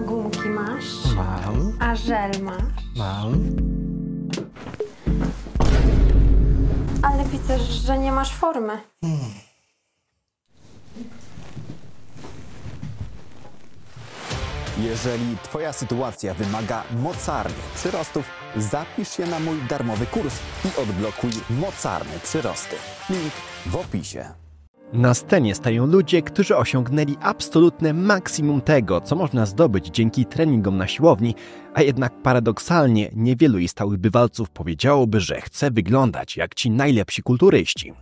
ma, gumki masz. Mam. A żel masz. Mam. Ale widzę, że nie masz formy. Hmm. Jeżeli Twoja sytuacja wymaga mocarnych przyrostów, zapisz się na mój darmowy kurs i odblokuj mocarne przyrosty. Link w opisie. Na scenie stają ludzie, którzy osiągnęli absolutne maksimum tego, co można zdobyć dzięki treningom na siłowni, a jednak paradoksalnie niewielu jej stałych bywalców powiedziałoby, że chce wyglądać jak ci najlepsi kulturyści.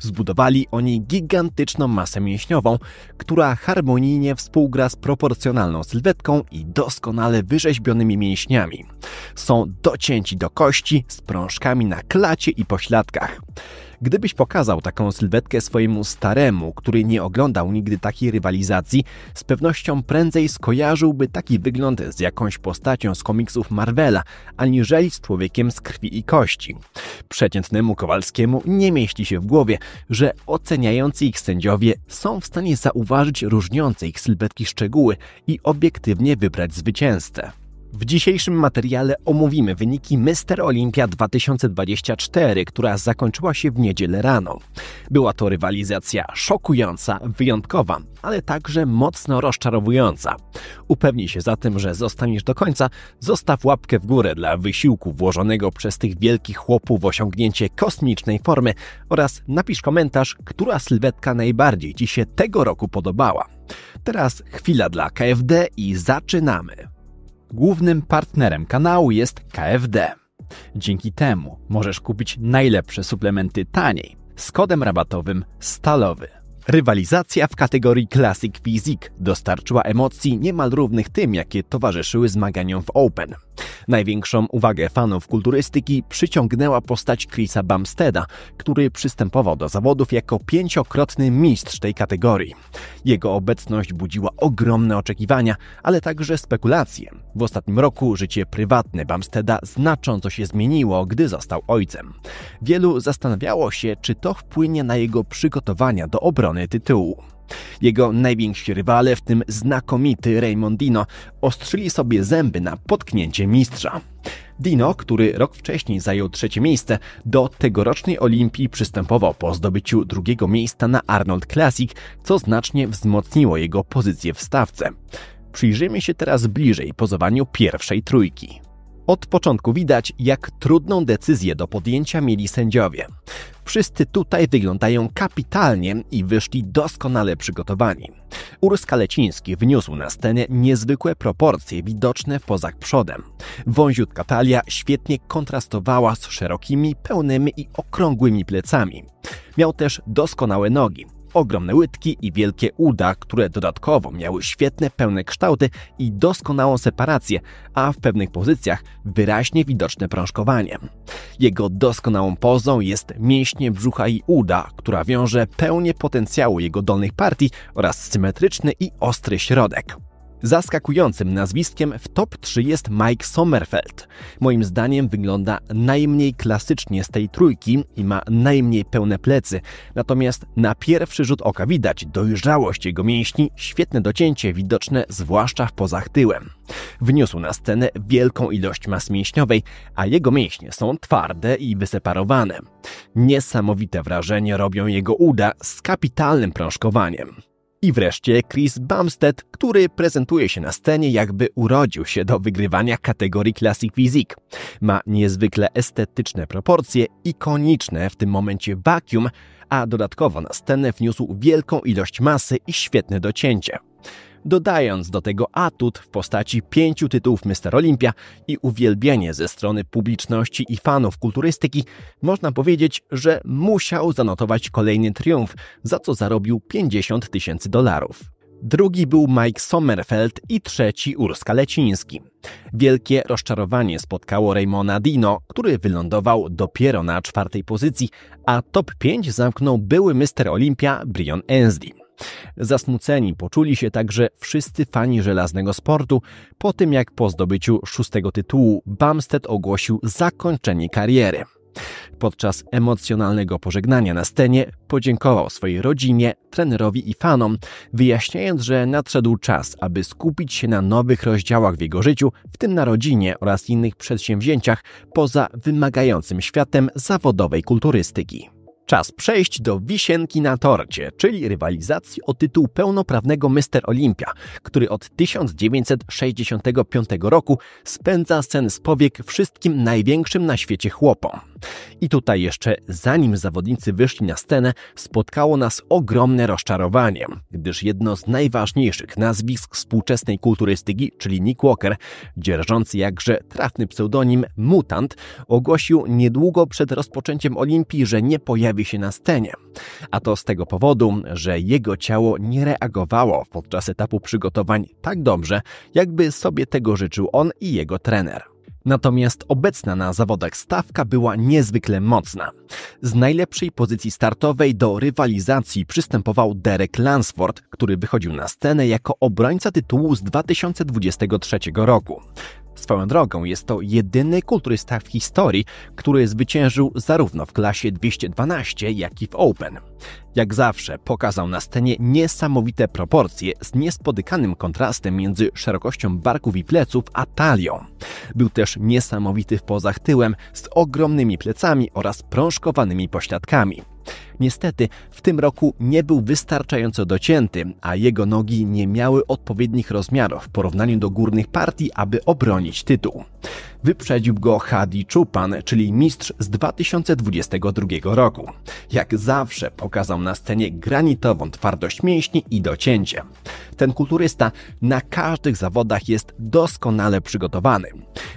Zbudowali oni gigantyczną masę mięśniową, która harmonijnie współgra z proporcjonalną sylwetką i doskonale wyrzeźbionymi mięśniami. Są docięci do kości z prążkami na klacie i pośladkach. Gdybyś pokazał taką sylwetkę swojemu staremu, który nie oglądał nigdy takiej rywalizacji, z pewnością prędzej skojarzyłby taki wygląd z jakąś postacią z komiksów Marvela, aniżeli z człowiekiem z krwi i kości. Przeciętnemu Kowalskiemu nie mieści się w głowie, że oceniający ich sędziowie są w stanie zauważyć różniące ich sylwetki szczegóły i obiektywnie wybrać zwycięzcę. W dzisiejszym materiale omówimy wyniki Mister Olimpia 2024, która zakończyła się w niedzielę rano. Była to rywalizacja szokująca, wyjątkowa, ale także mocno rozczarowująca. Upewnij się zatem, że zostaniesz do końca, zostaw łapkę w górę dla wysiłku włożonego przez tych wielkich chłopów w osiągnięcie kosmicznej formy oraz napisz komentarz, która sylwetka najbardziej Ci się tego roku podobała. Teraz chwila dla KFD i zaczynamy. Głównym partnerem kanału jest KFD. Dzięki temu możesz kupić najlepsze suplementy taniej z kodem rabatowym STALOWY. Rywalizacja w kategorii Classic Physique dostarczyła emocji niemal równych tym, jakie towarzyszyły zmaganiom w Open. Największą uwagę fanów kulturystyki przyciągnęła postać Chrisa Bumsteda, który przystępował do zawodów jako pięciokrotny mistrz tej kategorii. Jego obecność budziła ogromne oczekiwania, ale także spekulacje. W ostatnim roku życie prywatne Bumsteda znacząco się zmieniło, gdy został ojcem. Wielu zastanawiało się, czy to wpłynie na jego przygotowania do obrony tytułu. Jego najwięksi rywale, w tym znakomity Raymond Dino ostrzyli sobie zęby na potknięcie mistrza. Dino, który rok wcześniej zajął trzecie miejsce, do tegorocznej Olimpii przystępował po zdobyciu drugiego miejsca na Arnold Classic, co znacznie wzmocniło jego pozycję w stawce. Przyjrzyjmy się teraz bliżej pozowaniu pierwszej trójki. Od początku widać, jak trudną decyzję do podjęcia mieli sędziowie. Wszyscy tutaj wyglądają kapitalnie i wyszli doskonale przygotowani. Urska Leciński wniósł na scenę niezwykłe proporcje widoczne poza przodem. Wąziutka talia świetnie kontrastowała z szerokimi, pełnymi i okrągłymi plecami. Miał też doskonałe nogi, ogromne łydki i wielkie uda, które dodatkowo miały świetne, pełne kształty i doskonałą separację, a w pewnych pozycjach wyraźnie widoczne prążkowanie. Jego doskonałą pozą jest mięśnie brzucha i uda, która wiąże pełnię potencjału jego dolnych partii oraz symetryczny i ostry środek. Zaskakującym nazwiskiem w top 3 jest Mike Sommerfeld. Moim zdaniem wygląda najmniej klasycznie z tej trójki i ma najmniej pełne plecy. Natomiast na pierwszy rzut oka widać dojrzałość jego mięśni, świetne docięcie widoczne zwłaszcza w pozach tyłem. Wniósł na scenę wielką ilość masy mięśniowej, a jego mięśnie są twarde i wyseparowane. Niesamowite wrażenie robią jego uda z kapitalnym prążkowaniem. I wreszcie Chris Bumstead, który prezentuje się na scenie jakby urodził się do wygrywania kategorii Classic Physique. Ma niezwykle estetyczne proporcje, ikoniczne w tym momencie vacuum, a dodatkowo na scenę wniósł wielką ilość masy i świetne docięcie dodając do tego atut w postaci pięciu tytułów Mister Olympia i uwielbienie ze strony publiczności i fanów kulturystyki, można powiedzieć, że musiał zanotować kolejny triumf, za co zarobił 50 tysięcy dolarów. Drugi był Mike Sommerfeld i trzeci Urska Leciński. Wielkie rozczarowanie spotkało Raymona Dino, który wylądował dopiero na czwartej pozycji, a top 5 zamknął były Mister Olympia Brion Ensley. Zasmuceni poczuli się także wszyscy fani żelaznego sportu po tym, jak po zdobyciu szóstego tytułu Bamstead ogłosił zakończenie kariery. Podczas emocjonalnego pożegnania na scenie podziękował swojej rodzinie, trenerowi i fanom, wyjaśniając, że nadszedł czas, aby skupić się na nowych rozdziałach w jego życiu, w tym na rodzinie oraz innych przedsięwzięciach poza wymagającym światem zawodowej kulturystyki. Czas przejść do wisienki na torcie, czyli rywalizacji o tytuł pełnoprawnego Mister Olympia, który od 1965 roku spędza sen z powiek wszystkim największym na świecie chłopom. I tutaj jeszcze, zanim zawodnicy wyszli na scenę, spotkało nas ogromne rozczarowanie, gdyż jedno z najważniejszych nazwisk współczesnej kulturystyki, czyli Nick Walker, dzierżący jakże trafny pseudonim Mutant, ogłosił niedługo przed rozpoczęciem Olimpii, że nie pojawi się na scenie. A to z tego powodu, że jego ciało nie reagowało podczas etapu przygotowań tak dobrze, jakby sobie tego życzył on i jego trener. Natomiast obecna na zawodach stawka była niezwykle mocna. Z najlepszej pozycji startowej do rywalizacji przystępował Derek Lansford, który wychodził na scenę jako obrońca tytułu z 2023 roku. Swoją drogą jest to jedyny kulturysta w historii, który zwyciężył zarówno w klasie 212, jak i w Open. Jak zawsze pokazał na scenie niesamowite proporcje z niespotykanym kontrastem między szerokością barków i pleców a talią. Był też niesamowity w pozach tyłem z ogromnymi plecami oraz prążkowanymi pośladkami. Niestety w tym roku nie był wystarczająco docięty, a jego nogi nie miały odpowiednich rozmiarów w porównaniu do górnych partii, aby obronić tytuł. Wyprzedził go Hadi Czupan, czyli mistrz z 2022 roku. Jak zawsze pokazał na scenie granitową twardość mięśni i docięcie. Ten kulturysta na każdych zawodach jest doskonale przygotowany.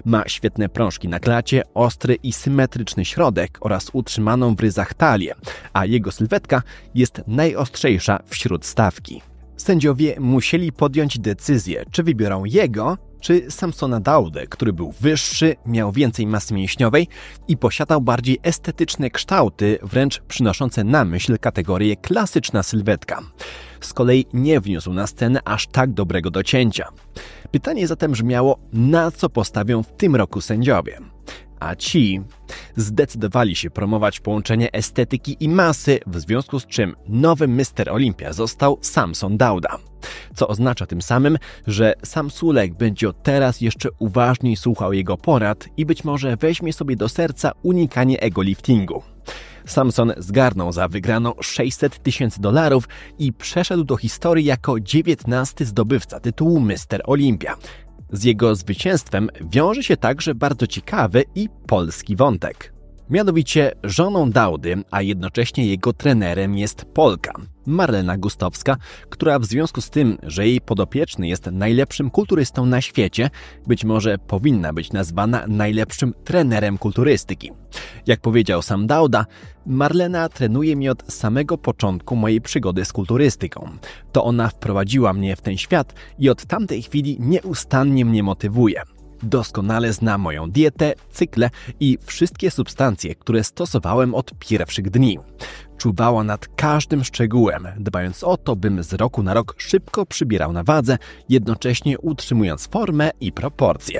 Ma świetne prążki na klacie, ostry i symetryczny środek oraz utrzymaną w ryzach talię, a jego sylwetka jest najostrzejsza wśród stawki sędziowie musieli podjąć decyzję, czy wybiorą jego, czy Samsona Daudę, który był wyższy, miał więcej masy mięśniowej i posiadał bardziej estetyczne kształty, wręcz przynoszące na myśl kategorię klasyczna sylwetka. Z kolei nie wniósł na scenę aż tak dobrego docięcia. Pytanie zatem brzmiało, na co postawią w tym roku sędziowie? a ci zdecydowali się promować połączenie estetyki i masy, w związku z czym nowym Mister Olimpia został Samson Dauda co oznacza tym samym, że sam Sulek będzie od teraz jeszcze uważniej słuchał jego porad i być może weźmie sobie do serca unikanie ego liftingu. Samson zgarnął za wygrano 600 tysięcy dolarów i przeszedł do historii jako 19 zdobywca tytułu Mister Olympia. Z jego zwycięstwem wiąże się także bardzo ciekawy i polski wątek. Mianowicie żoną Daudy, a jednocześnie jego trenerem jest Polka, Marlena Gustowska, która w związku z tym, że jej podopieczny jest najlepszym kulturystą na świecie, być może powinna być nazwana najlepszym trenerem kulturystyki. Jak powiedział sam Dauda, Marlena trenuje mnie od samego początku mojej przygody z kulturystyką. To ona wprowadziła mnie w ten świat i od tamtej chwili nieustannie mnie motywuje. Doskonale zna moją dietę, cykle i wszystkie substancje, które stosowałem od pierwszych dni. Czuwała nad każdym szczegółem, dbając o to, bym z roku na rok szybko przybierał na wadze, jednocześnie utrzymując formę i proporcje.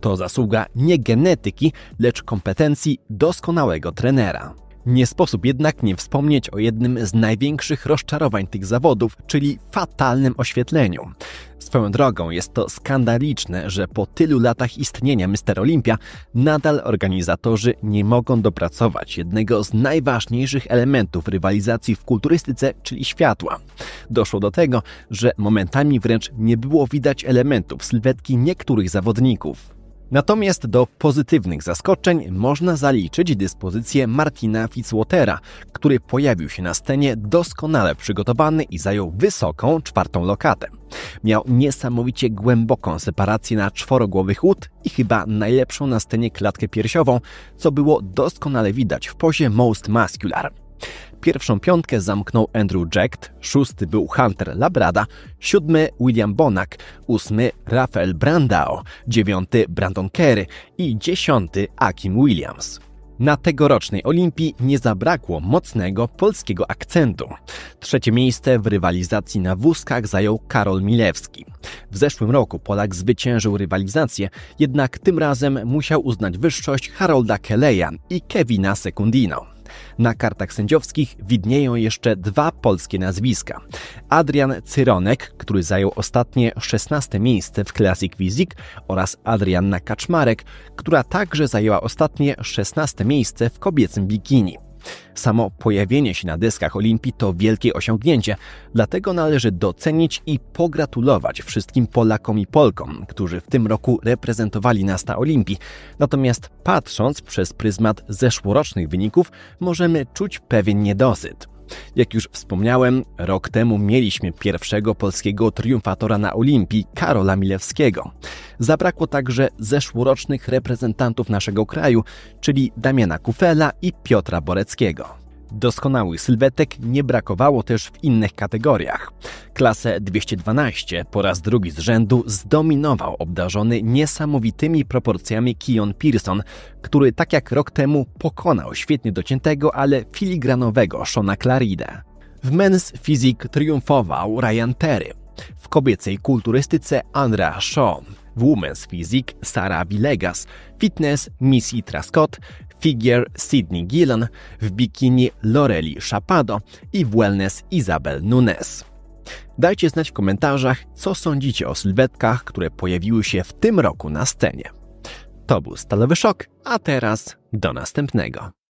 To zasługa nie genetyki, lecz kompetencji doskonałego trenera. Nie sposób jednak nie wspomnieć o jednym z największych rozczarowań tych zawodów, czyli fatalnym oświetleniu. Swoją drogą jest to skandaliczne, że po tylu latach istnienia Mister Olympia nadal organizatorzy nie mogą dopracować jednego z najważniejszych elementów rywalizacji w kulturystyce, czyli światła. Doszło do tego, że momentami wręcz nie było widać elementów sylwetki niektórych zawodników. Natomiast do pozytywnych zaskoczeń można zaliczyć dyspozycję Martina Fitzwatera, który pojawił się na scenie doskonale przygotowany i zajął wysoką czwartą lokatę. Miał niesamowicie głęboką separację na czworogłowych łód i chyba najlepszą na scenie klatkę piersiową, co było doskonale widać w pozie Most Muscular. Pierwszą piątkę zamknął Andrew Jack, szósty był Hunter Labrada, siódmy William Bonak, ósmy Rafael Brandao, dziewiąty Brandon Kerry i dziesiąty Akim Williams. Na tegorocznej Olimpii nie zabrakło mocnego polskiego akcentu. Trzecie miejsce w rywalizacji na wózkach zajął Karol Milewski. W zeszłym roku Polak zwyciężył rywalizację, jednak tym razem musiał uznać wyższość Harolda Keleja i Kevina Secundino. Na kartach sędziowskich widnieją jeszcze dwa polskie nazwiska. Adrian Cyronek, który zajął ostatnie 16 miejsce w Classic Physique oraz Adrianna Kaczmarek, która także zajęła ostatnie 16 miejsce w kobiecym bikini. Samo pojawienie się na dyskach Olimpii to wielkie osiągnięcie, dlatego należy docenić i pogratulować wszystkim Polakom i Polkom, którzy w tym roku reprezentowali nas na Olimpii. Natomiast patrząc przez pryzmat zeszłorocznych wyników, możemy czuć pewien niedosyt. Jak już wspomniałem, rok temu mieliśmy pierwszego polskiego triumfatora na Olimpii, Karola Milewskiego. Zabrakło także zeszłorocznych reprezentantów naszego kraju, czyli Damiana Kufela i Piotra Boreckiego. Doskonałych sylwetek nie brakowało też w innych kategoriach. Klasę 212 po raz drugi z rzędu zdominował obdarzony niesamowitymi proporcjami Kion Pearson, który tak jak rok temu pokonał świetnie dociętego, ale filigranowego Shona Clarida. W men's physique triumfował Ryan Terry, w kobiecej kulturystyce Andrea Shaw, w women's physique Sara Villegas, fitness Missy Trascott, Figure Sydney Gillen, w bikini Loreli Chapado i w wellness Isabel Nunes. Dajcie znać w komentarzach, co sądzicie o sylwetkach, które pojawiły się w tym roku na scenie. To był Stalowy Szok, a teraz do następnego.